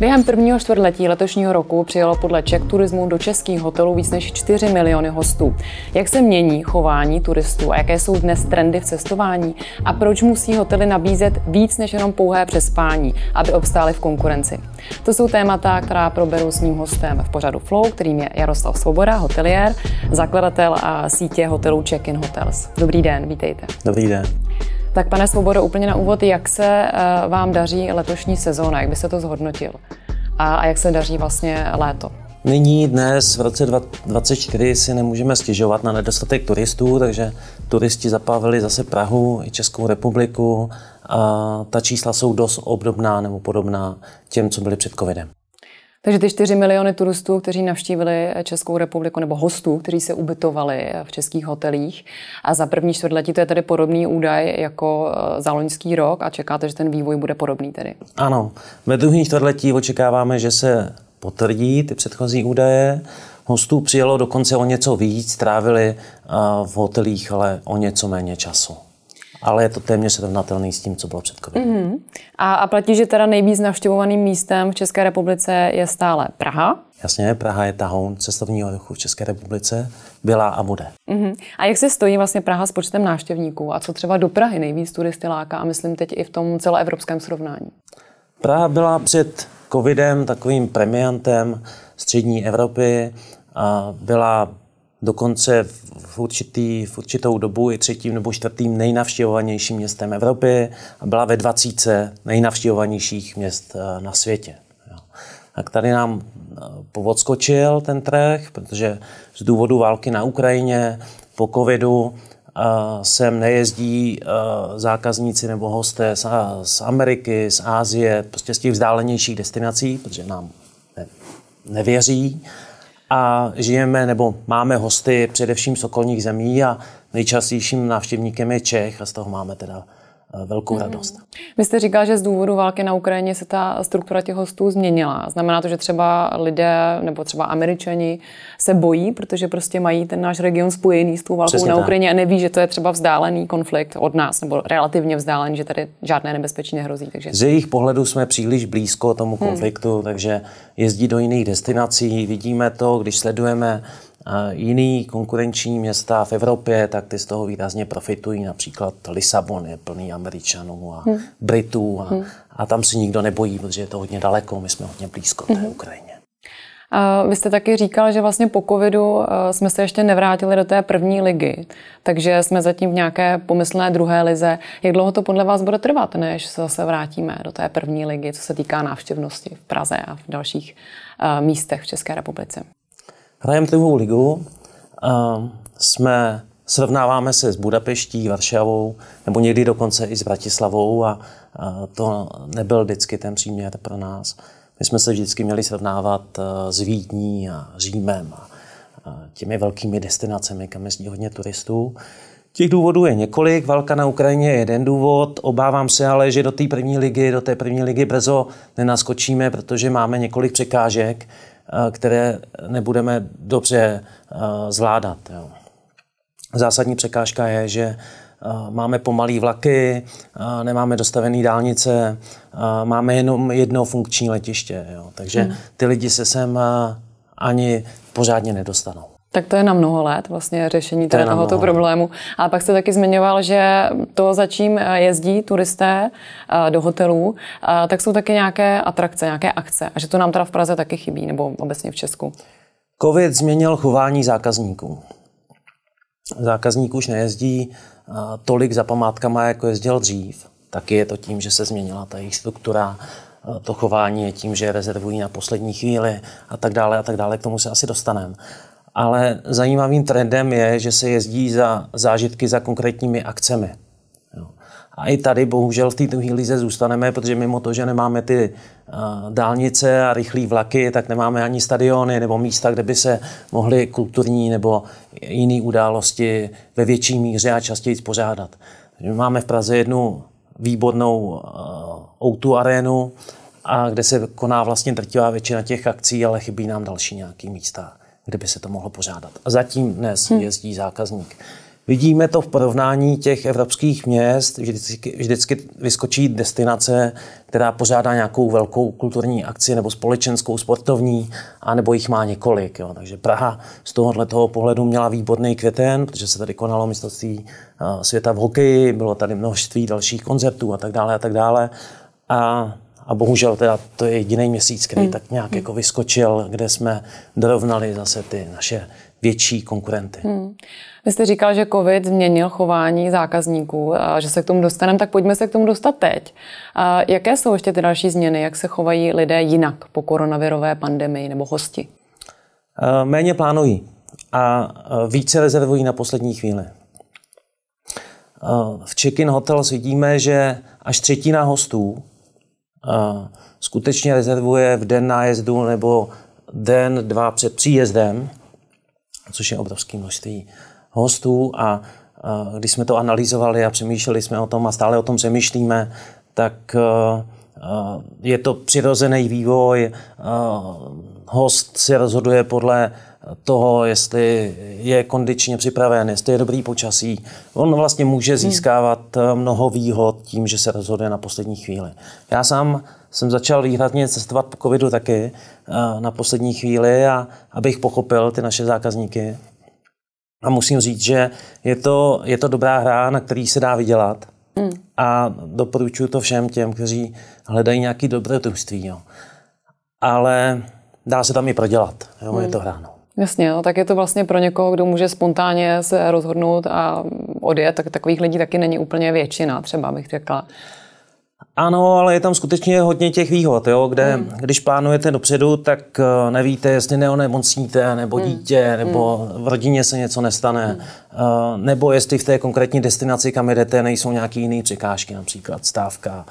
Během prvního čtvrtletí letošního roku přijelo podle Czech turismu do českých hotelů víc než 4 miliony hostů. Jak se mění chování turistů a jaké jsou dnes trendy v cestování a proč musí hotely nabízet víc než jenom pouhé přespání, aby obstály v konkurenci? To jsou témata, která proberu s mým hostem v pořadu Flow, kterým je Jaroslav Svoboda, hotelier, zakladatel a sítě hotelů Check-in Hotels. Dobrý den, vítejte. Dobrý den. Tak pane Svobodo, úplně na úvod, jak se eh, vám daří letošní sezóna, jak byste to zhodnotil? A, a jak se daří vlastně léto? Nyní dnes v roce 2024 si nemůžeme stěžovat na nedostatek turistů, takže turisti zapávili zase Prahu i Českou republiku a ta čísla jsou dost obdobná nebo podobná těm, co byly před covidem. Takže ty 4 miliony turistů, kteří navštívili Českou republiku, nebo hostů, kteří se ubytovali v českých hotelích. A za první čtvrtletí to je tedy podobný údaj jako eh, za loňský rok a čekáte, že ten vývoj bude podobný tedy? Ano. Ve druhém čtvrtletí očekáváme, že se potvrdí ty předchozí údaje. Hostů přijelo dokonce o něco víc, trávili eh, v hotelích ale o něco méně času ale je to téměř srovnatelný s tím, co bylo před covidem. Mm-hmm. A, a platí, že teda nejvíc navštěvovaným místem v České republice je stále Praha? Jasně, Praha je tahoun cestovního ruchu v České republice, byla a bude. Mm-hmm. A jak se stojí vlastně Praha s počtem návštěvníků? A co třeba do Prahy nejvíc turisty láká? A myslím teď i v tom celoevropském srovnání. Praha byla před covidem takovým premiantem střední Evropy. A byla dokonce v, určitý, v určitou dobu i třetím nebo čtvrtým nejnavštěvovanějším městem Evropy a byla ve 20 nejnavštěvovanějších měst eh, na světě. Tak tady nám eh, povodskočil ten trh, protože z důvodu války na Ukrajině po covidu eh, sem nejezdí zákazníci nebo hosté z Ameriky, z Ázie, prostě z těch vzdálenějších destinací, protože nám nevěří a žijeme nebo máme hosty především z okolních zemí a nejčastějším návštěvníkem je Čech a z toho máme teda Eh, velkou hmm. radost. Hmm. Vy jste říkal, že z důvodu války na Ukrajině se ta struktura těch hostů změnila. Znamená to, že třeba lidé nebo třeba američani se bojí, protože prostě mají ten náš region spojený s tou válkou Přesně na tak. Ukrajině a neví, že to je třeba vzdálený konflikt od nás nebo relativně vzdálený, že tady žádné nebezpečí nehrozí. Takže... Z jejich pohledu jsme příliš blízko tomu hmm. konfliktu, hmm. takže jezdí do jiných destinací, vidíme to, když sledujeme jiný konkurenční města v Evropě, tak ty z toho výrazně profitují. Například Lisabon je plný Američanů a hmm. Britů a, hmm. a tam si nikdo nebojí, protože je to hodně daleko, my jsme hodně blízko té hmm. Ukrajině. A vy jste taky říkal, že vlastně po covidu eh, jsme se ještě nevrátili do té první ligy, takže jsme zatím v nějaké pomyslné druhé lize. Jak dlouho to podle vás bude trvat, než se zase vrátíme do té první ligy, co se týká návštěvnosti v Praze a v dalších eh, místech v České republice? Hrajeme druhou ligu, jsme, srovnáváme se s Budapeští, Varšavou, nebo někdy dokonce i s Bratislavou a, a to nebyl vždycky ten příměr pro nás. My jsme se vždycky měli srovnávat e, s Vídní a Římem a těmi velkými destinacemi, kam jezdí hodně turistů. Těch důvodů je několik. Válka na Ukrajině je jeden důvod. Obávám se ale, že do té první ligy, do té první ligy brzo nenaskočíme, protože máme několik překážek, Eh, které nebudeme dobře eh, zvládat. Zásadní překážka je, že eh, máme pomalý vlaky, nemáme dostavené dálnice, máme jenom jedno funkční letiště. Takže hmm. ty lidi se sem ani pořádně nedostanou. Tak to je na mnoho let vlastně řešení tady to tohoto problému. A pak jste taky zmiňoval, že to, za čím eh, jezdí turisté eh, do hotelů, eh, tak jsou taky nějaké atrakce, nějaké akce. A že to nám teda v Praze taky chybí, nebo obecně v Česku. Covid změnil chování zákazníků. Zákazník už nejezdí tolik za památkama, jako jezdil dřív. Taky je to tím, že se změnila ta jejich struktura, to chování je tím, že rezervují na poslední chvíli a tak dále a tak dále. K tomu se asi dostaneme ale zajímavým trendem je, že se jezdí za zážitky za konkrétními akcemi. A i tady bohužel v té druhé lize zůstaneme, protože mimo to, že nemáme ty dálnice a rychlé vlaky, tak nemáme ani stadiony nebo místa, kde by se mohly kulturní nebo jiné události ve větší míře a častěji pořádat. Máme v Praze jednu výbornou outu arénu, a kde se koná vlastně drtivá většina těch akcí, ale chybí nám další nějaký místa kdyby se to mohlo pořádat. A zatím dnes hmm. jezdí zákazník. Vidíme to v porovnání těch evropských měst, že vždycky, vždycky vyskočí destinace, která pořádá nějakou velkou kulturní akci nebo společenskou, sportovní, anebo jich má několik. Jo. Takže Praha z tohohle toho pohledu měla výborný květen, protože se tady konalo mistrovství eh, světa v hokeji, bylo tady množství dalších koncertů a tak dále a tak dále. A a bohužel teda to je jediný měsíc, který hmm. tak nějak jako vyskočil, kde jsme dorovnali zase ty naše větší konkurenty. Hmm. Vy jste říkal, že COVID změnil chování zákazníků a že se k tomu dostaneme, tak pojďme se k tomu dostat teď. A jaké jsou ještě ty další změny? Jak se chovají lidé jinak po koronavirové pandemii nebo hosti? Eh, méně plánují a eh, více rezervují na poslední chvíli. Eh, v check-in hotels vidíme, že až třetina hostů skutečně rezervuje v den nájezdu nebo den, dva před příjezdem, což je obrovské množství hostů a když jsme to analyzovali a přemýšleli jsme o tom a stále o tom přemýšlíme, tak je to přirozený vývoj host si rozhoduje podle toho, jestli je kondičně připraven, jestli je dobrý počasí. On vlastně může hmm. získávat eh, mnoho výhod tím, že se rozhoduje na poslední chvíli. Já sám jsem začal výhradně cestovat po covidu taky eh, na poslední chvíli, a abych pochopil ty naše zákazníky. A musím říct, že je to, je to dobrá hra, na který se dá vydělat. Mm. A doporučuji to všem těm, kteří hledají nějaké dobré družství. Ale dá se tam i prodělat. Jo, hmm. Je to hráno. Jasně, no, tak je to vlastně pro někoho, kdo může spontánně se rozhodnout a odjet, tak takových lidí taky není úplně většina, třeba bych řekla. Ano, ale je tam skutečně hodně těch výhod, jo, kde hmm. když plánujete dopředu, tak eh, nevíte, jestli neonemocníte, nebo hmm. dítě, nebo hmm. v rodině se něco nestane, hmm. Eh, nebo jestli v té konkrétní destinaci, kam jdete, nejsou nějaké jiné překážky, například stávka,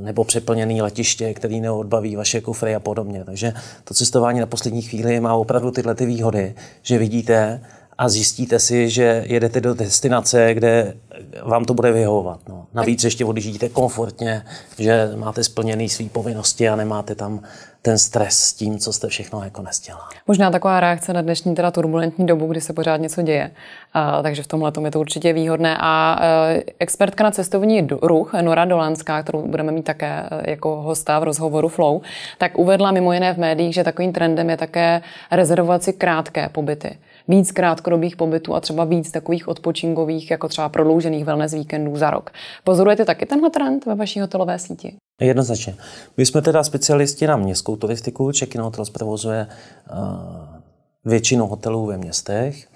nebo přeplněné letiště, který neodbaví vaše kufry a podobně. Takže to cestování na poslední chvíli má opravdu tyhle ty výhody, že vidíte, a zjistíte si, že jedete do destinace, kde vám to bude vyhovovat. No. Navíc ještě odjíždíte komfortně, že máte splněný své povinnosti a nemáte tam ten stres s tím, co jste všechno jako nestěla. Možná taková reakce na dnešní teda turbulentní dobu, kdy se pořád něco děje. A, takže v tomhle je to určitě výhodné. A e, expertka na cestovní ruch Nora Dolanská, kterou budeme mít také e, jako hosta v rozhovoru Flow, tak uvedla mimo jiné v médiích, že takovým trendem je také rezervovat si krátké pobyty víc krátkodobých pobytů a třeba víc takových odpočinkových, jako třeba prodloužených wellness víkendů za rok. Pozorujete taky tenhle trend ve vaší hotelové síti? Jednoznačně. My jsme teda specialisti na městskou turistiku. Check-in Hotels provozuje uh, většinu hotelů ve městech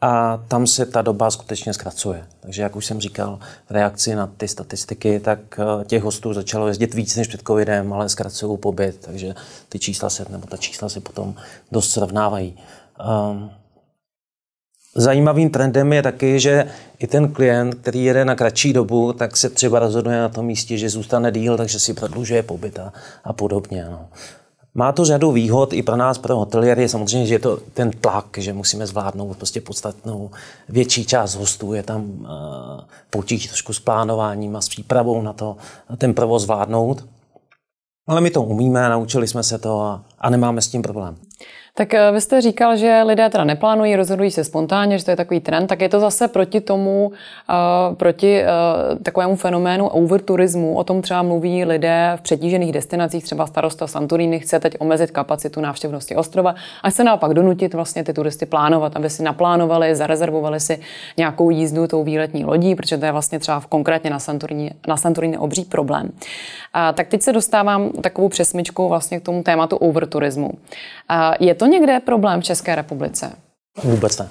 a tam se ta doba skutečně zkracuje. Takže jak už jsem říkal v reakci na ty statistiky, tak eh, těch hostů začalo jezdit víc než před covidem, ale zkracují pobyt, takže ty čísla se, nebo ta čísla se potom dost srovnávají. Um, Zajímavým trendem je taky, že i ten klient, který jede na kratší dobu, tak se třeba rozhoduje na tom místě, že zůstane díl, takže si prodlužuje pobyt a, a podobně. No. Má to řadu výhod i pro nás, pro hoteliery. Samozřejmě, že je to ten tlak, že musíme zvládnout prostě podstatnou větší část hostů. Je tam uh, eh, potíž trošku s plánováním a s přípravou na to, ten provoz zvládnout. Ale my to umíme, naučili jsme se to a, a nemáme s tím problém. Tak eh, vy jste říkal, že lidé teda neplánují, rozhodují se spontánně, že to je takový trend, tak je to zase proti tomu, eh, proti eh, takovému fenoménu overturismu. O tom třeba mluví lidé v přetížených destinacích, třeba starosta Santorini chce teď omezit kapacitu návštěvnosti ostrova a se naopak donutit vlastně ty turisty plánovat, aby si naplánovali, zarezervovali si nějakou jízdu tou výletní lodí, protože to je vlastně třeba konkrétně na Santorini, na Santorini obří problém. A tak teď se dostávám takovou přesmičkou vlastně k tomu tématu overturismu. A je to to někde problém v České republice? Vůbec ne.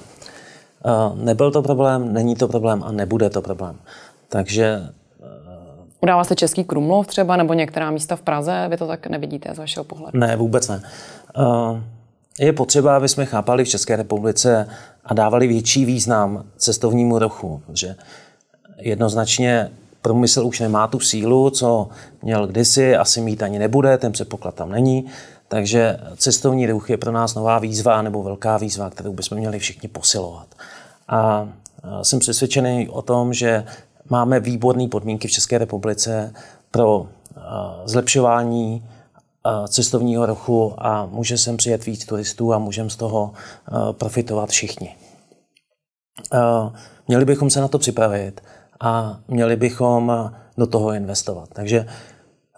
Eh, nebyl to problém, není to problém a nebude to problém. Takže... Eh, Udává se Český Krumlov třeba, nebo některá místa v Praze? Vy to tak nevidíte z vašeho pohledu? Ne, vůbec ne. Eh, je potřeba, aby jsme chápali v České republice a dávali větší význam cestovnímu ruchu, že jednoznačně průmysl už nemá tu sílu, co měl kdysi, asi mít ani nebude, ten předpoklad tam není. Takže cestovní ruch je pro nás nová výzva nebo velká výzva, kterou bychom měli všichni posilovat. A jsem přesvědčený o tom, že máme výborné podmínky v České republice pro zlepšování cestovního ruchu a může sem přijet víc turistů a můžeme z toho profitovat všichni. Měli bychom se na to připravit a měli bychom do toho investovat. Takže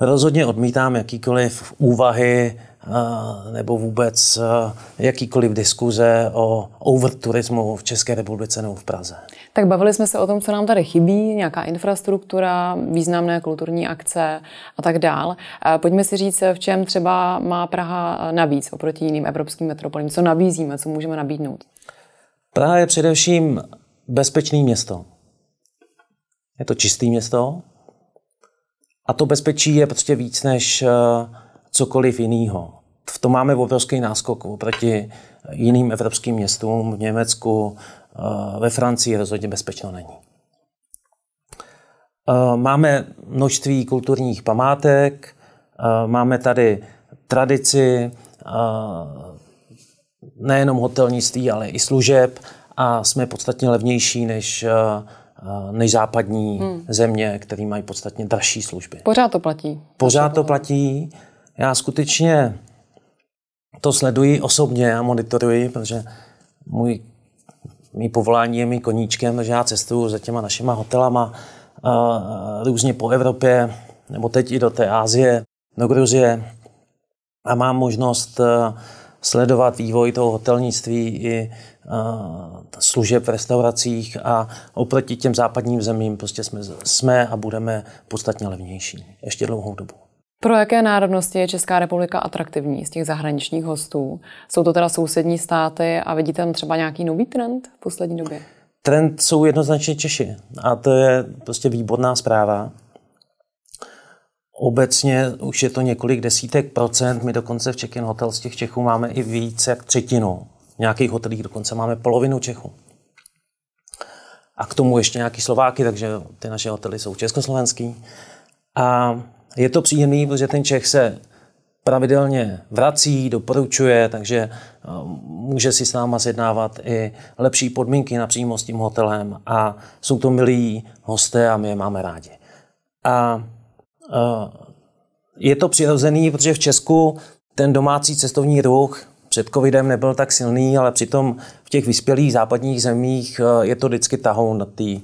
rozhodně odmítám jakýkoliv úvahy Eh, nebo vůbec eh, jakýkoliv diskuze o overturismu v České republice nebo v Praze. Tak bavili jsme se o tom, co nám tady chybí, nějaká infrastruktura, významné kulturní akce a tak dál. Eh, pojďme si říct, v čem třeba má Praha navíc oproti jiným evropským metropolím. Co nabízíme, co můžeme nabídnout? Praha je především bezpečné město. Je to čisté město. A to bezpečí je prostě víc než cokoliv jiného. V tom máme obrovský náskok oproti jiným evropským městům. V Německu, eh, ve Francii rozhodně bezpečno není. Eh, máme množství kulturních památek, eh, máme tady tradici nejenom hotelnictví, ale i služeb a jsme podstatně levnější než, než západní hmm. země, které mají podstatně dražší služby. Pořád to platí. Pořád to platí já skutečně to sleduji osobně a monitoruji, protože můj, mý povolání je mý koníčkem, že já cestuju za těma našima hotelama a, různě po Evropě, nebo teď i do té Ázie, do Gruzie a mám možnost e, sledovat vývoj toho hotelnictví i e, služeb v restauracích a oproti těm západním zemím prostě jsme, jsme a budeme podstatně levnější ještě dlouhou dobu. Pro jaké národnosti je Česká republika atraktivní z těch zahraničních hostů? Jsou to teda sousední státy a vidíte tam třeba nějaký nový trend v poslední době? Trend jsou jednoznačně Češi a to je prostě výborná zpráva. Obecně už je to několik desítek procent, my dokonce v Čekin Hotel z těch Čechů máme i více jak třetinu. V nějakých hotelích dokonce máme polovinu Čechů. A k tomu ještě nějaký Slováky, takže ty naše hotely jsou československý. A je to příjemný, protože ten Čech se pravidelně vrací, doporučuje, takže eh, může si s náma zjednávat i lepší podmínky napřímo s tím hotelem a jsou to milí hosté a my je máme rádi. A eh, je to přirozený, protože v Česku ten domácí cestovní ruch před covidem nebyl tak silný, ale přitom v těch vyspělých západních zemích eh, je to vždycky tahou na té eh,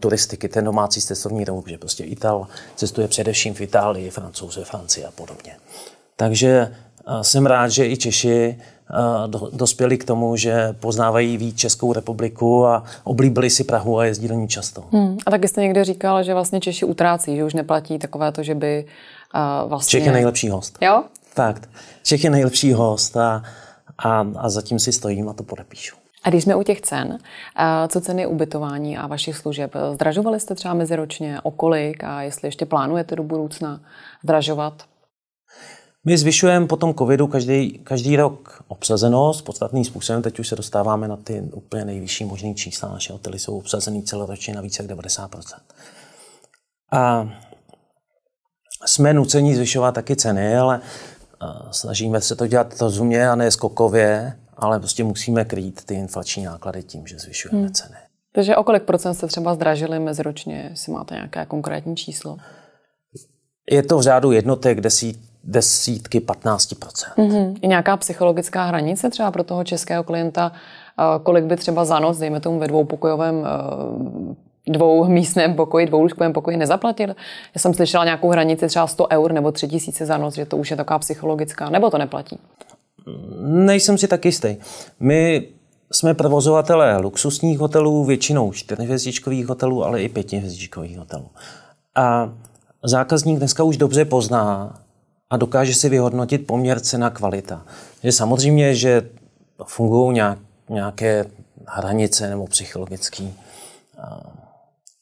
turistiky, ten domácí cestovní ruch, že prostě Ital cestuje především v Itálii, Francouze, Francii a podobně. Takže eh, jsem rád, že i Češi dospěli k tomu, že poznávají víc Českou republiku a oblíbili si Prahu a jezdí do ní často. Hmm. A taky jste někde říkal, že vlastně Češi utrácí, že už neplatí takové to, že by vlastně... Čech je nejlepší host. Jo? Fakt. Čech je nejlepší host a, a, a zatím si stojím a to podepíšu. A když jsme u těch cen, eh, co ceny ubytování a vašich služeb? Zdražovali jste třeba meziročně, okolik a jestli ještě plánujete do budoucna zdražovat? My zvyšujeme po tom covidu každý, každý rok obsazenost podstatným způsobem. Teď už se dostáváme na ty úplně nejvyšší možný čísla. Naše hotely jsou obsazený celoročně na více jak 90%. A jsme nuceni zvyšovat taky ceny, ale Snažíme se to dělat rozumně a ne skokově, ale prostě musíme krýt ty inflační náklady tím, že zvyšujeme hmm. ceny. Takže o kolik procent jste třeba zdražili meziročně, jestli máte nějaké konkrétní číslo? Je to v řádu jednotek, desít, desítky, 15 mm-hmm. I nějaká psychologická hranice třeba pro toho českého klienta, kolik by třeba za noc, dejme tomu ve dvoupokojovém eh, dvou místném pokoji, dvoulůžkovém pokoji nezaplatil. Já jsem slyšela nějakou hranici třeba 100 eur nebo 3000 za noc, že to už je taková psychologická, nebo to neplatí? Nejsem si tak jistý. My jsme provozovatelé luxusních hotelů, většinou čtyřhvězdičkových hotelů, ale i pětihvězdičkových hotelů. A zákazník dneska už dobře pozná a dokáže si vyhodnotit poměr cena kvalita. Je samozřejmě, že fungují nějak, nějaké hranice nebo psychologické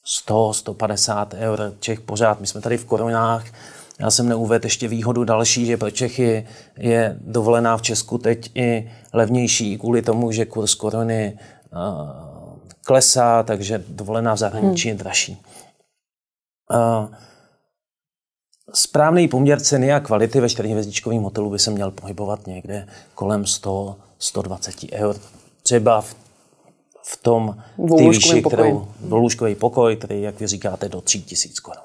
100, 150 eur. Čech pořád, my jsme tady v korunách, já jsem neuvedl ještě výhodu další, že pro Čechy je dovolená v Česku teď i levnější kvůli tomu, že kurz koruny uh, eh, klesá, takže dovolená v zahraničí hmm. je dražší. Uh, správný poměr ceny a kvality ve čtyřhvězdičkovém hotelu by se měl pohybovat někde kolem 100, 120 eur. Třeba v v tom v výši, kterou lůžkový pokoj, který, jak vy říkáte, do 3000 korun.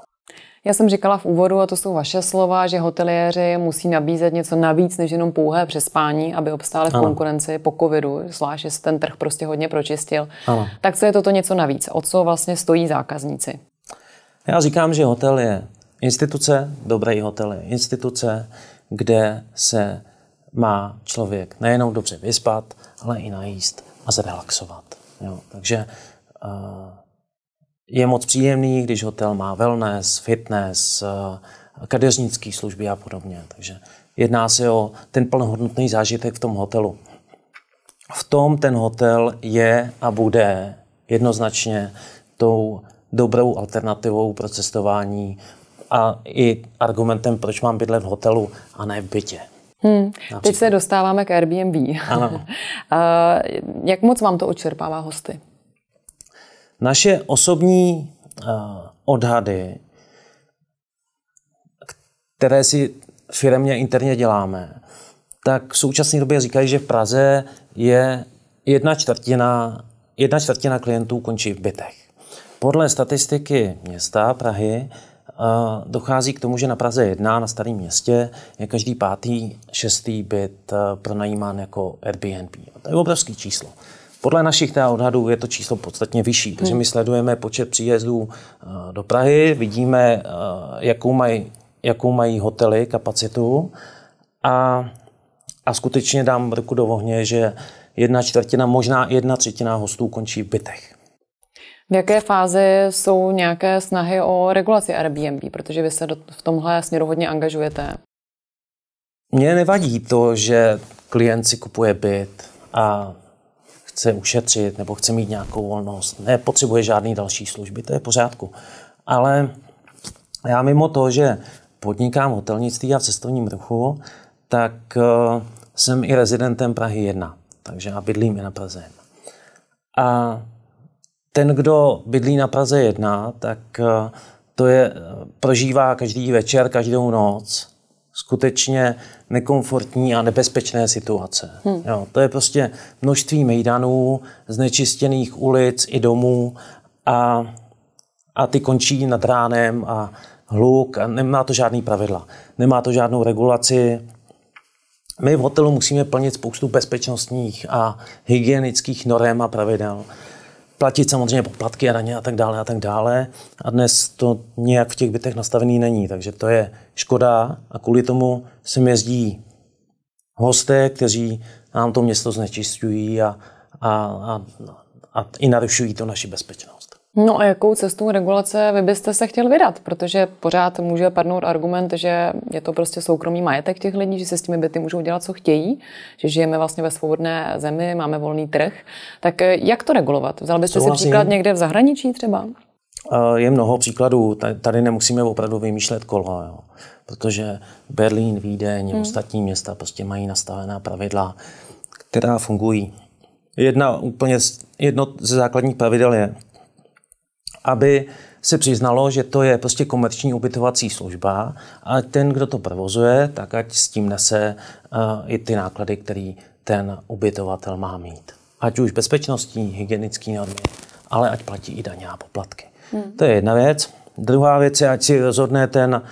Já jsem říkala v úvodu, a to jsou vaše slova, že hoteliéři musí nabízet něco navíc než jenom pouhé přespání, aby obstáli v ano. konkurenci po covidu, zvlášť se ten trh prostě hodně pročistil. Ano. Tak co je toto něco navíc? O co vlastně stojí zákazníci? Já říkám, že hotel je instituce, dobrý hotel je instituce, kde se má člověk nejenom dobře vyspat, ale i najíst a zrelaxovat. Jo, takže eh, je moc příjemný, když hotel má wellness, fitness, eh, kadeřnické služby a podobně. Takže jedná se o ten plnohodnotný zážitek v tom hotelu. V tom ten hotel je a bude jednoznačně tou dobrou alternativou pro cestování a i argumentem, proč mám bydlet v hotelu a ne v bytě. Hmm. Teď se dostáváme k Airbnb. Ano. Jak moc vám to očerpává hosty? Naše osobní eh, odhady, které si firmně interně děláme, tak v současné době říkají, že v Praze je jedna čtvrtina, jedna čtvrtina klientů končí v bytech. Podle statistiky města Prahy dochází k tomu, že na Praze 1, na Starém městě, je každý pátý, šestý byt eh, pronajímán jako Airbnb. A to je obrovské číslo. Podle našich odhadů je to číslo podstatně vyšší, protože hmm. my sledujeme počet příjezdů eh, do Prahy, vidíme, eh, jakou mají, jakou mají hotely kapacitu a, a skutečně dám ruku do ohně, že jedna čtvrtina, možná jedna třetina hostů končí v bytech. V jaké fázi jsou nějaké snahy o regulaci Airbnb, protože vy se v tomhle směru hodně angažujete? Mně nevadí to, že klient si kupuje byt a chce ušetřit nebo chce mít nějakou volnost, nepotřebuje žádný další služby, to je v pořádku. Ale já mimo to, že podnikám v hotelnictví a v cestovním ruchu, tak eh, jsem i rezidentem Prahy 1, takže já bydlím i na Praze 1. A ten, kdo bydlí na Praze 1, tak eh, to je, eh, prožívá každý večer, každou noc skutečně nekomfortní a nebezpečné situace. Hmm. Jo, to je prostě množství mejdanů, znečistěných ulic i domů a, a ty končí nad ránem a hluk a nemá to žádný pravidla. Nemá to žádnou regulaci. My v hotelu musíme plnit spoustu bezpečnostních a hygienických norem a pravidel platit samozřejmě poplatky a daně a tak dále a tak dále. A dnes to nějak v těch bytech nastavený není, takže to je škoda a kvůli tomu sem jezdí hosté, kteří nám to město znečistují a, a, a, a i narušují to naši bezpečnost. No a jakou cestou regulace vy byste se chtěl vydat? Protože pořád může padnout argument, že je to prostě soukromý majetek těch lidí, že se s těmi byty můžou dělat, co chtějí, že žijeme vlastně ve svobodné zemi, máme volný trh. Tak eh, jak to regulovat? Vzal byste Souhlasím. si příklad někde v zahraničí třeba? Eh, je mnoho příkladů. Tady nemusíme opravdu vymýšlet kola, jo. protože Berlín, Vídeň, hmm. ostatní města prostě mají nastavená pravidla, která fungují. Jedna úplně jedno ze základních pravidel je, aby se přiznalo, že to je prostě komerční ubytovací služba a ten, kdo to provozuje, tak ať s tím nese uh, i ty náklady, který ten ubytovatel má mít. Ať už bezpečnostní, hygienické normy, ale ať platí i daně a poplatky. Hmm. To je jedna věc. Druhá věc je, ať si rozhodne ten,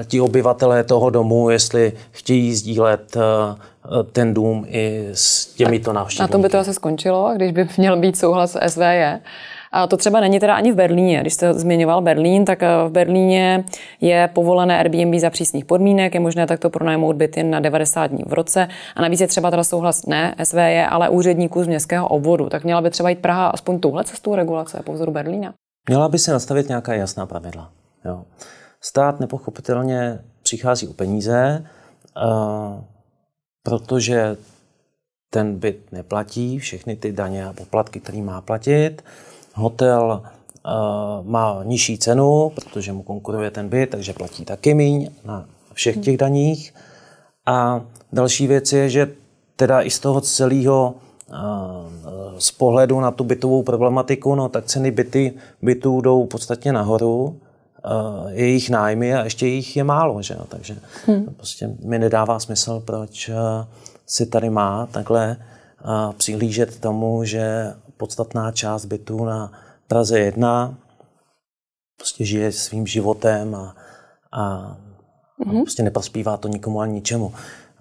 eh, ti obyvatelé toho domu, jestli chtějí sdílet eh, ten dům i s těmito návštěvníky. Na tom by to asi skončilo, když by měl být souhlas SVJ. A to třeba není teda ani v Berlíně. Když jste zmiňoval Berlín, tak eh, v Berlíně je povolené Airbnb za přísných podmínek, je možné takto pronajmout byt jen na 90 dní v roce. A navíc je třeba teda souhlas ne SVJ, e, ale úředníků z městského obvodu. Tak měla by třeba jít Praha aspoň tuhle cestou regulace po vzoru Berlína? Měla by se nastavit nějaká jasná pravidla. Jo. Stát nepochopitelně přichází o peníze, uh, protože ten byt neplatí všechny ty daně a poplatky, které má platit hotel eh, má nižší cenu, protože mu konkuruje ten byt, takže platí taky míň na všech těch daních. A další věc je, že teda i z toho celého eh, z pohledu na tu bytovou problematiku, no tak ceny byty, bytů jdou podstatně nahoru, eh, jejich nájmy a ještě jich je málo, že jo? takže hmm. prostě mi nedává smysl, proč si tady má takhle přihlížet tomu, že podstatná část bytu na Praze 1 prostě žije svým životem a, a, mm-hmm. a prostě neprospívá to nikomu ani ničemu.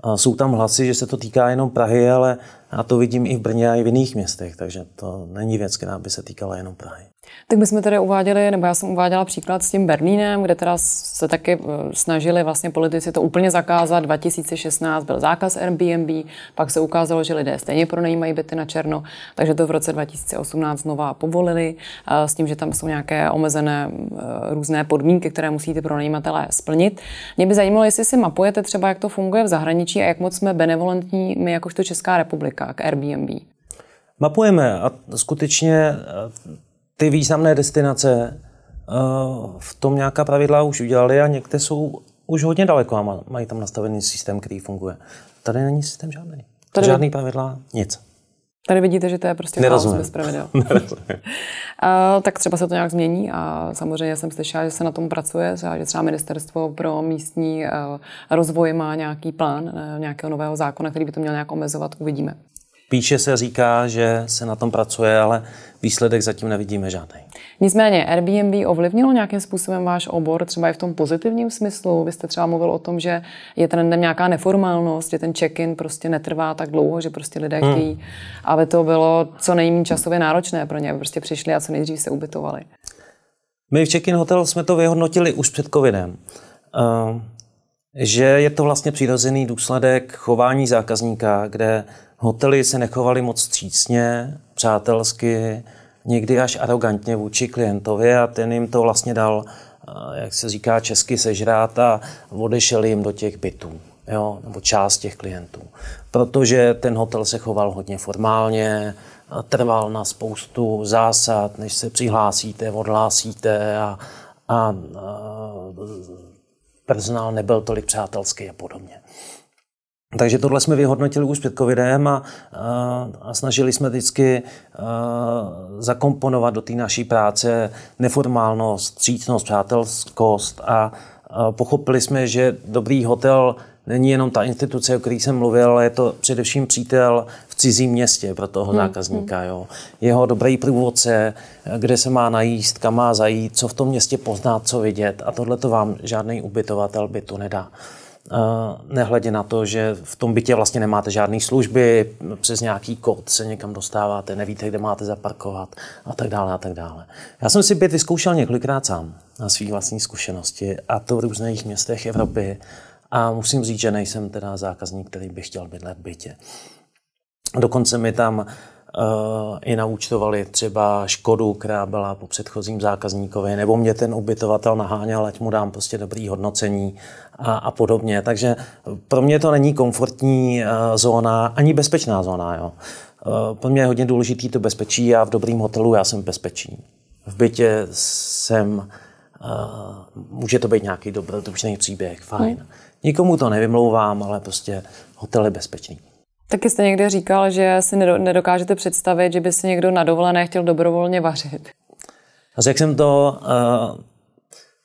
A jsou tam hlasy, že se to týká jenom Prahy, ale já to vidím i v Brně a i v jiných městech, takže to není věc, která by se týkala jenom Prahy. Tak my jsme tady uváděli, nebo já jsem uváděla příklad s tím Berlínem, kde teda se taky eh, snažili vlastně politici to úplně zakázat. 2016 byl zákaz Airbnb, pak se ukázalo, že lidé stejně pronajímají byty na černo, takže to v roce 2018 znova povolili eh, s tím, že tam jsou nějaké omezené eh, různé podmínky, které musí ty pronajímatelé splnit. Mě by zajímalo, jestli si mapujete třeba, jak to funguje v zahraničí a jak moc jsme benevolentní my jakožto Česká republika k Airbnb. Mapujeme a skutečně ty významné destinace eh, v tom nějaká pravidla už udělali a někde jsou už hodně daleko a mají tam nastavený systém, který funguje. Tady není systém žádný. Tady... Žádný pravidla, nic. Tady vidíte, že to je prostě Nerozumím. bez pravidel. a, tak třeba se to nějak změní a samozřejmě jsem slyšela, že se na tom pracuje, že třeba ministerstvo pro místní eh, rozvoj má nějaký plán eh, nějakého nového zákona, který by to měl nějak omezovat, uvidíme. Píše se, říká, že se na tom pracuje, ale výsledek zatím nevidíme žádný. Nicméně Airbnb ovlivnilo nějakým způsobem váš obor, třeba i v tom pozitivním smyslu. Vy jste třeba mluvil o tom, že je trendem nějaká neformálnost, že ten check-in prostě netrvá tak dlouho, že prostě lidé hmm. chtějí, aby to bylo co nejméně časově náročné pro ně, aby prostě přišli a co nejdřív se ubytovali. My v check-in hotel jsme to vyhodnotili už před covidem. Uh, že je to vlastně přirozený důsledek chování zákazníka, kde Hotely se nechovaly moc střícně, přátelsky, někdy až arrogantně vůči klientovi a ten jim to vlastně dal, eh, jak se říká česky, sežrát a odešel jim do těch bytů, jo, nebo část těch klientů. Protože ten hotel se choval hodně formálně, trval na spoustu zásad, než se přihlásíte, odhlásíte a, a, eh, a personál nebyl tolik přátelský a podobně. Takže tohle jsme vyhodnotili už před covidem a, a, a snažili jsme vždycky a, zakomponovat do té naší práce neformálnost, střícnost, přátelskost a, a pochopili jsme, že dobrý hotel není jenom ta instituce, o které jsem mluvil, ale je to především přítel v cizím městě pro toho hmm. zákazníka. Hmm. Jo. Jeho dobrý průvodce, kde se má najíst, kam má zajít, co v tom městě poznat, co vidět a tohle to vám žádný ubytovatel by to nedá. Eh, nehledě na to, že v tom bytě vlastně nemáte žádné služby, přes nějaký kód se někam dostáváte, nevíte, kde máte zaparkovat a tak dále a tak dále. Já jsem si byt vyzkoušel několikrát sám na své vlastní zkušenosti a to v různých městech Evropy a musím říct, že nejsem teda zákazník, který by chtěl bydlet v bytě. Dokonce mi tam Eh, i naučtovali třeba škodu, která byla po předchozím zákazníkovi, nebo mě ten ubytovatel naháněl, ať mu dám prostě dobrý hodnocení a, a podobně. Takže pro mě to není komfortní eh, zóna, ani bezpečná zóna. Jo. Eh, pro mě je hodně důležitý to bezpečí a v dobrým hotelu já jsem bezpečný. bezpečí. V bytě jsem, může to být nějaký dobrodružný příběh, fajn. Hmm. Nikomu to nevymlouvám, ale prostě hotel je bezpečný. Taky jste někde říkal, že si nedokážete představit, že by si někdo na dovolené chtěl dobrovolně vařit. Řekl jsem to, uh,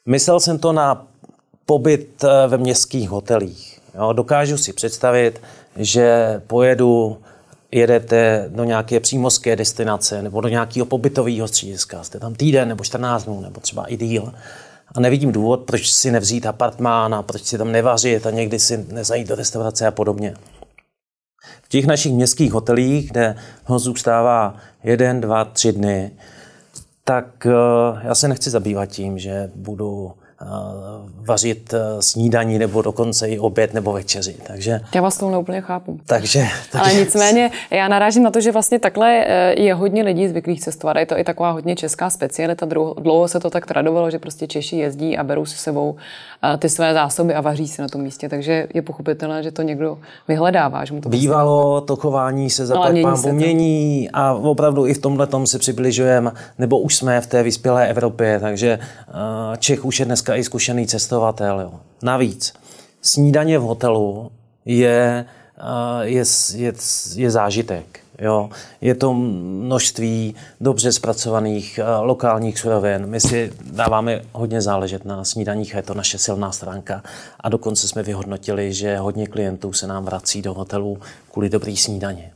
myslel jsem to na pobyt eh, ve městských hotelích. Jo, dokážu si představit, že pojedu, jedete do nějaké přímořské destinace nebo do nějakého pobytového střediska, jste tam týden nebo 14 dnů nebo třeba i díl a nevidím důvod, proč si nevzít apartmán a proč si tam nevařit a někdy si nezajít do restaurace a podobně. V těch našich městských hotelích, kde ho zůstává jeden, dva, tři dny, tak eh, já se nechci zabývat tím, že budu Eh, vařit eh, snídaní nebo dokonce i oběd nebo večeři. Takže, já vás to úplně chápu. Takže, takže... Ale nicméně já narážím na to, že vlastně takhle eh, je hodně lidí zvyklých cestovat. Je to i taková hodně česká specialita. Dlouho se to tak tradovalo, že prostě Češi jezdí a berou si sebou ty své zásoby a vaří si na tom místě. Takže je pochopitelné, že to někdo vyhledává. Že mu to Bývalo to chování se za pán umění a opravdu i v tomhle tom se přibližujeme, nebo už jsme v té vyspělé Evropě, takže Čech už je dneska dneska i zkušený cestovatel. Jo. Navíc, snídaně v hotelu je, eh, je, je, je zážitek. Jo. Je to množství dobře zpracovaných eh, lokálních surovin. My si dáváme hodně záležet na snídaních, je to naše silná stránka. A dokonce jsme vyhodnotili, že hodně klientů se nám vrací do hotelu kvůli dobrý snídaně.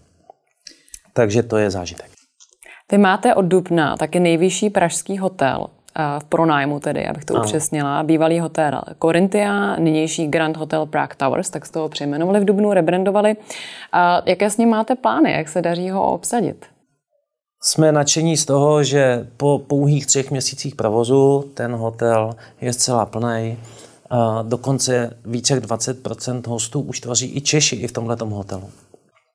Takže to je zážitek. Vy máte od Dubna taky nejvyšší pražský hotel v pronájmu tedy, abych to ano. upřesnila. Bývalý hotel Corinthia, nynější Grand Hotel Prague Towers, tak z toho přejmenovali v Dubnu, rebrandovali. Jaké s ním máte plány, jak se daří ho obsadit? Jsme nadšení z toho, že po pouhých třech měsících provozu ten hotel je zcela plný. Dokonce více jak 20 hostů už tvoří i Češi i v tomhle hotelu.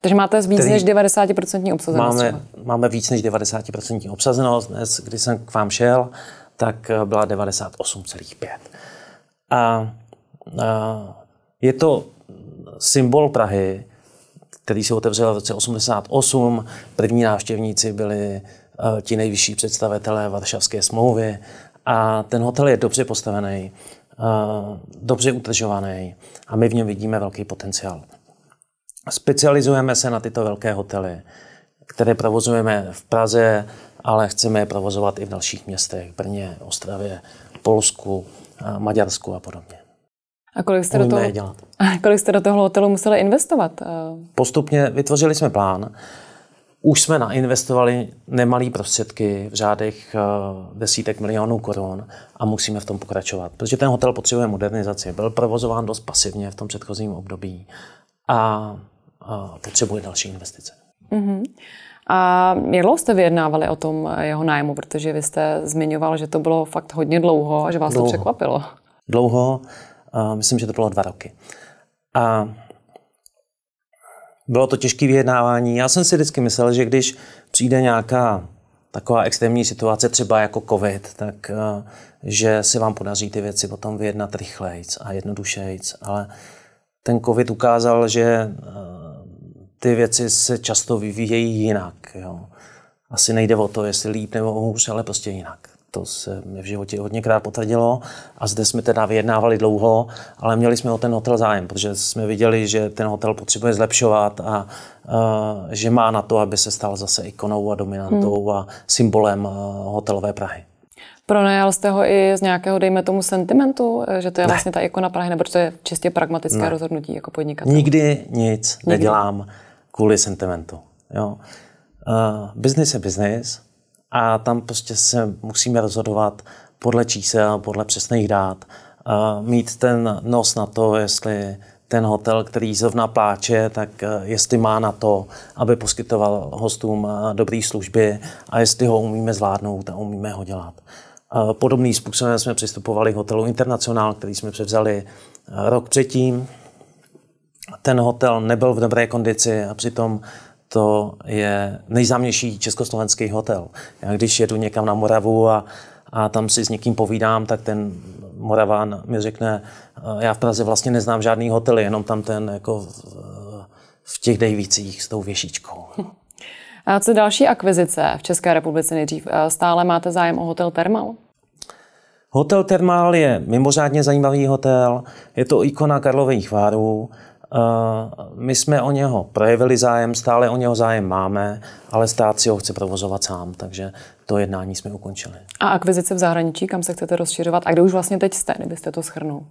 Takže máte víc než 90% obsazenost? Máme, máme víc než 90% obsazenost. Dnes, když jsem k vám šel, tak eh, byla 98,5. A, a eh, je to symbol Prahy, který se otevřel v roce 88. První návštěvníci byli eh, ti nejvyšší představitelé Varšavské smlouvy a ten hotel je dobře postavený, dobře utržovaný a my v něm vidíme velký potenciál. Specializujeme se na tyto velké hotely které provozujeme v Praze, ale chceme je provozovat i v dalších městech, Brně, Ostravě, Polsku, Maďarsku a podobně. A kolik jste, do toho, dělat. a kolik jste do toho hotelu museli investovat? Eh, Postupně vytvořili jsme plán. Už jsme nainvestovali nemalé prostředky v řádech eh, desítek milionů korun a musíme v tom pokračovat, protože ten hotel potřebuje modernizaci. Byl provozován dost pasivně v tom předchozím období a, a potřebuje další investice. Mm-hmm. A jak dlouho jste vyjednávali o tom eh, jeho nájmu, protože vy jste zmiňoval, že to bylo fakt hodně dlouho a že vás dlouho. to překvapilo. Dlouho, myslím, že to bylo dva roky. A bylo to těžké vyjednávání. Já jsem si vždycky myslel, že když přijde nějaká taková extrémní situace, třeba jako covid, tak eh, že se vám podaří ty věci potom vyjednat rychlejc a jednodušejc. Ale ten covid ukázal, že eh, ty věci se často vyvíjejí jinak. Jo. Asi nejde o to, jestli líp nebo hůř, ale prostě jinak. To se mi v životě hodněkrát potvrdilo a zde jsme teda vyjednávali dlouho, ale měli jsme o ten hotel zájem, protože jsme viděli, že ten hotel potřebuje zlepšovat a a že má na to, aby se stal zase ikonou a dominantou hmm. a symbolem eh, hotelové Prahy. Pronajal jste ho i z nějakého, dejme tomu, sentimentu, eh, že to je ne. vlastně ta ikona Prahy, nebo to je čistě pragmatické ne. rozhodnutí jako podnikatel? Nikdy nic Nikdy. nedělám kvůli sentimentu. Jo. Uh, business je business a tam prostě se musíme rozhodovat podle čísel, podle přesných dát. Uh, mít ten nos na to, jestli ten hotel, který zrovna pláče, tak eh, jestli má na to, aby poskytoval hostům dobré služby a jestli ho umíme zvládnout a umíme ho dělat. Podobným způsobem jsme přistupovali k hotelu International, který jsme převzali rok předtím ten hotel nebyl v dobré kondici a přitom to je nejznámější československý hotel. Já když jedu někam na Moravu a, a tam si s někým povídám, tak ten Moraván mi řekne, eh, já v Praze vlastně neznám žádný hotel, jenom tam ten jako v, v těch dejvících s tou věšičkou. A co další akvizice v České republice nejdřív? Eh, stále máte zájem o hotel Thermal? Hotel Thermal je mimořádně zajímavý hotel. Je to ikona Karlových várů. Eh, my jsme o něho projevili zájem, stále o něho zájem máme, ale stát si ho chce provozovat sám, takže to jednání jsme ukončili. A akvizice v zahraničí, kam se chcete rozšiřovat a kde už vlastně teď jste, kdybyste to shrnul?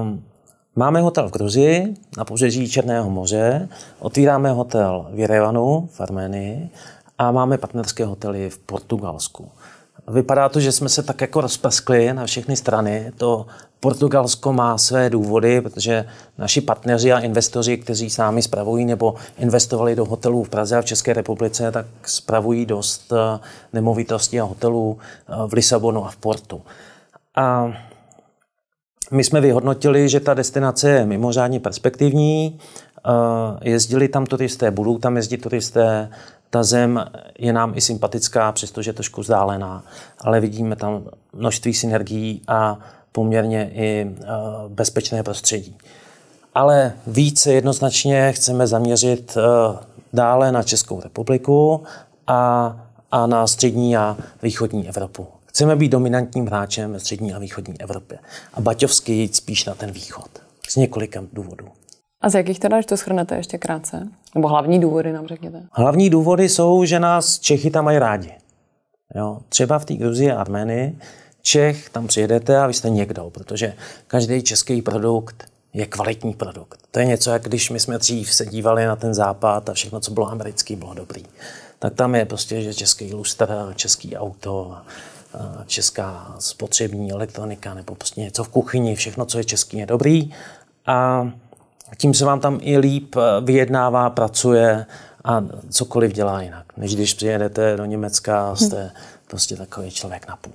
Um, Máme hotel v Gruzii na pobřeží Černého moře, otvíráme hotel v Jerevanu v Arménii a máme partnerské hotely v Portugalsku. Vypadá to, že jsme se tak jako rozpaskli na všechny strany. To Portugalsko má své důvody, protože naši partneři a investoři, kteří s námi spravují nebo investovali do hotelů v Praze a v České republice, tak spravují dost eh, nemovitostí a hotelů eh, v Lisabonu a v Portu. A my jsme vyhodnotili, že ta destinace je mimořádně perspektivní. Eh, jezdili tam turisté, budou tam jezdit turisté, ta zem je nám i sympatická, přestože je trošku vzdálená, ale vidíme tam množství synergií a poměrně i e, bezpečné prostředí. Ale více jednoznačně chceme zaměřit e, dále na Českou republiku a, a na střední a východní Evropu. Chceme být dominantním hráčem ve střední a východní Evropě a baťovský jít spíš na ten východ. Z několika důvodů. A z jakých teda, když to schrnete ještě krátce? Nebo hlavní důvody nám řekněte? Hlavní důvody jsou, že nás Čechy tam mají rádi. Jo, třeba v té Gruzii a Armenii Čech, tam přijedete a vy jste někdo, protože každý český produkt je kvalitní produkt. To je něco, jak když my jsme dřív se dívali na ten západ a všechno, co bylo americký, bylo dobrý. Tak tam je prostě, že český lustr, český auto, česká spotřební elektronika nebo prostě něco v kuchyni, všechno, co je český, je dobrý. A tím se vám tam i líp eh, vyjednává, pracuje a cokoliv dělá jinak, než když přijedete do Německa a hm. jste hmm. prostě takový člověk na půl.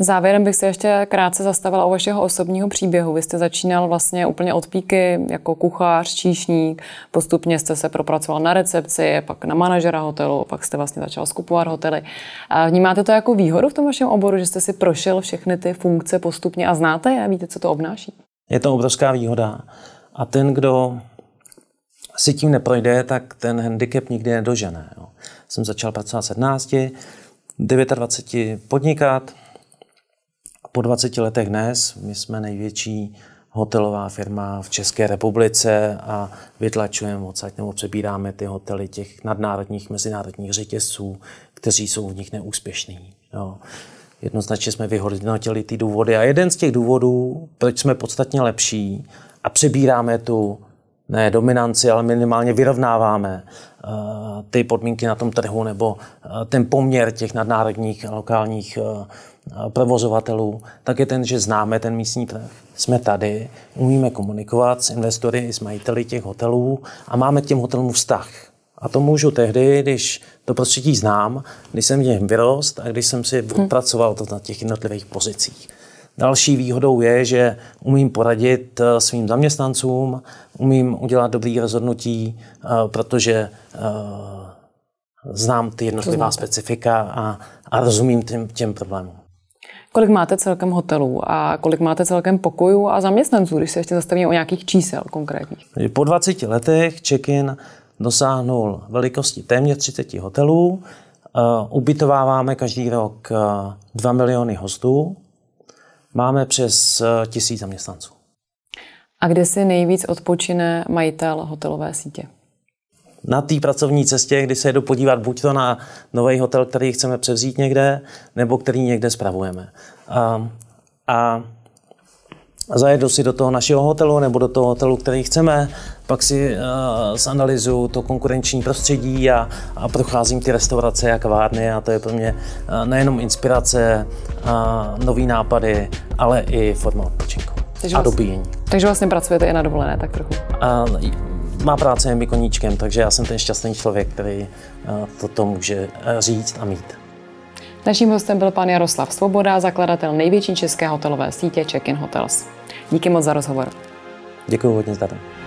Závěrem bych se ještě krátce zastavila o vašeho osobního příběhu. Vy jste začínal vlastně úplně od píky jako kuchař, číšník, postupně jste se propracoval na recepci, pak na manažera hotelu, pak jste vlastně začal skupovat hotely. A vnímáte to jako výhodu v tom vašem oboru, že jste si prošel všechny ty funkce postupně a znáte je a víte, co to obnáší? Je to obrovská výhoda. A ten, kdo si tím neprojde, tak ten handicap nikdy nedožené. Jo. Jsem začal pracovat 17, 29 podnikat, po 20 letech dnes, my jsme největší hotelová firma v České republice a vytlačujeme odsaď nebo přebíráme ty hotely těch nadnárodních, mezinárodních řetězců, kteří jsou v nich neúspěšní. Jo. Jednoznačně jsme vyhodnotili ty důvody a jeden z těch důvodů, proč jsme podstatně lepší, a přebíráme tu ne dominanci, ale minimálně vyrovnáváme eh, ty podmínky na tom trhu nebo eh, ten poměr těch nadnárodních a lokálních eh, provozovatelů, tak je ten, že známe ten místní trh. Jsme tady, umíme komunikovat s investory i s majiteli těch hotelů a máme k těm hotelům vztah. A to můžu tehdy, když to prostředí znám, když jsem v něm vyrost a když jsem si hm. odpracoval to na těch jednotlivých pozicích. Další výhodou je, že umím poradit eh, svým zaměstnancům, umím udělat dobrý rozhodnutí, eh, protože eh, znám ty jednotlivá specifika a, a rozumím těm, těm problémům. Kolik máte celkem hotelů a kolik máte celkem pokojů a zaměstnanců, když se ještě zastavíme o nějakých čísel konkrétních? Po 20 letech check-in dosáhnul velikosti téměř 30 hotelů. Ubytováváme každý rok 2 miliony hostů Máme přes eh, tisíc zaměstnanců. A kde si nejvíc odpočine majitel hotelové sítě? na té pracovní cestě, kdy se jedu podívat buď to na nový hotel, který chceme převzít někde, nebo který někde spravujeme. A, a zajedu si do toho našeho hotelu nebo do toho hotelu, který chceme, pak si uh, zanalizuju to konkurenční prostředí a, a procházím ty restaurace a kavárny a to je pro mě uh, nejenom inspirace, uh, nový nápady, ale i forma odpočinku takže a dobíjení. Takže vlastně pracujete i na dovolené tak trochu? Uh, má práce je mi koníčkem, takže já jsem ten šťastný člověk, který uh, toto může říct a mít. Naším hostem byl pan Jaroslav Svoboda, zakladatel největší české hotelové sítě Check-in Hotels. Díky moc za rozhovor. Děkuji hodně za to.